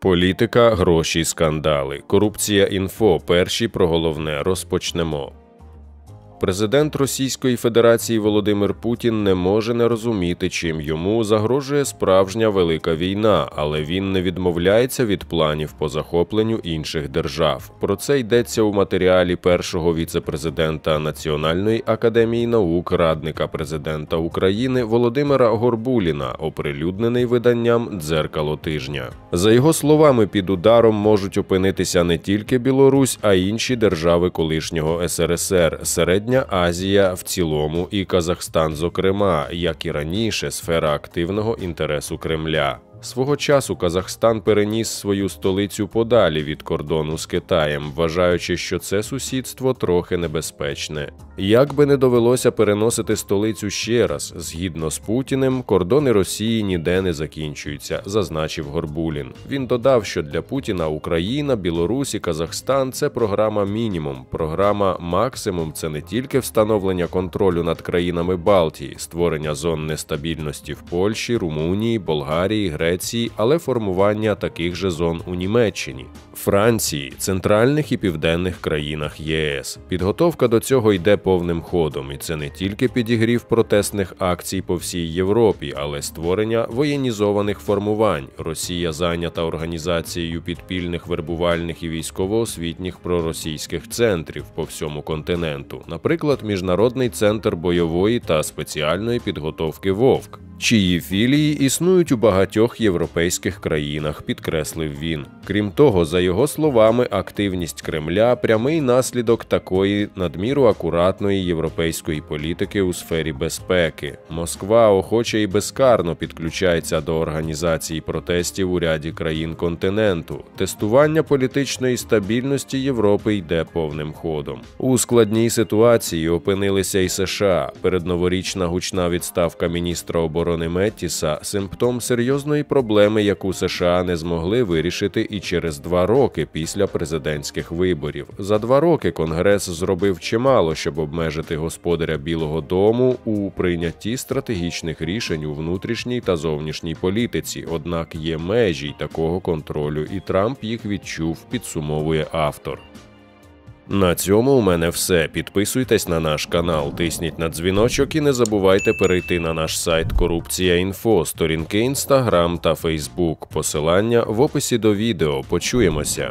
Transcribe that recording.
Політика, гроші, скандали, корупція інфо. Перші про головне розпочнемо. Президент Російської Федерації Володимир Путін не може не розуміти, чим йому загрожує справжня велика війна, але він не відмовляється від планів по захопленню інших держав. Про це йдеться у матеріалі першого віцепрезидента Національної академії наук, радника президента України Володимира Горбуліна, оприлюднений виданням Дзеркало тижня. За його словами, під ударом можуть опинитися не тільки Білорусь, а й інші держави колишнього СРСР. серед Середня Азія в цілому і Казахстан, зокрема, як і раніше, сфера активного інтересу Кремля. Свого часу Казахстан переніс свою столицю подалі від кордону з Китаєм, вважаючи, що це сусідство трохи небезпечне. Як би не довелося переносити столицю ще раз, згідно з Путіним, кордони Росії ніде не закінчуються, зазначив Горбулін. Він додав, що для Путіна Україна, Білорусь і Казахстан це програма мінімум. Програма максимум це не тільки встановлення контролю над країнами Балтії, створення зон нестабільності в Польщі, Румунії, Болгарії, Греції, але формування таких же зон у Німеччині. Франції, центральних і південних країнах ЄС. Підготовка до цього йде повним ходом, і це не тільки підігрів протестних акцій по всій Європі, але створення воєнізованих формувань. Росія зайнята організацією підпільних вербувальних і військово-освітніх проросійських центрів по всьому континенту, наприклад, міжнародний центр бойової та спеціальної підготовки Вовк чиї філії існують у багатьох європейських країнах, підкреслив він. Крім того, за його словами, активність Кремля прямий наслідок такої надміру акуратної європейської політики у сфері безпеки. Москва охоче і безкарно підключається до організації протестів у ряді країн континенту. Тестування політичної стабільності Європи йде повним ходом. У складній ситуації опинилися й США. Передноворічна гучна відставка міністра оборони сторони Меттіса, симптом серйозної проблеми, яку США не змогли вирішити і через два роки після президентських виборів. За два роки Конгрес зробив чимало, щоб обмежити господаря Білого Дому у прийнятті стратегічних рішень у внутрішній та зовнішній політиці. Однак є межі й такого контролю, і Трамп їх відчув, підсумовує автор. На цьому у мене все. Підписуйтесь на наш канал, тисніть на дзвіночок і не забувайте перейти на наш сайт Корупція.Інфо, сторінки інстаграм та фейсбук. Посилання в описі до відео. Почуємося.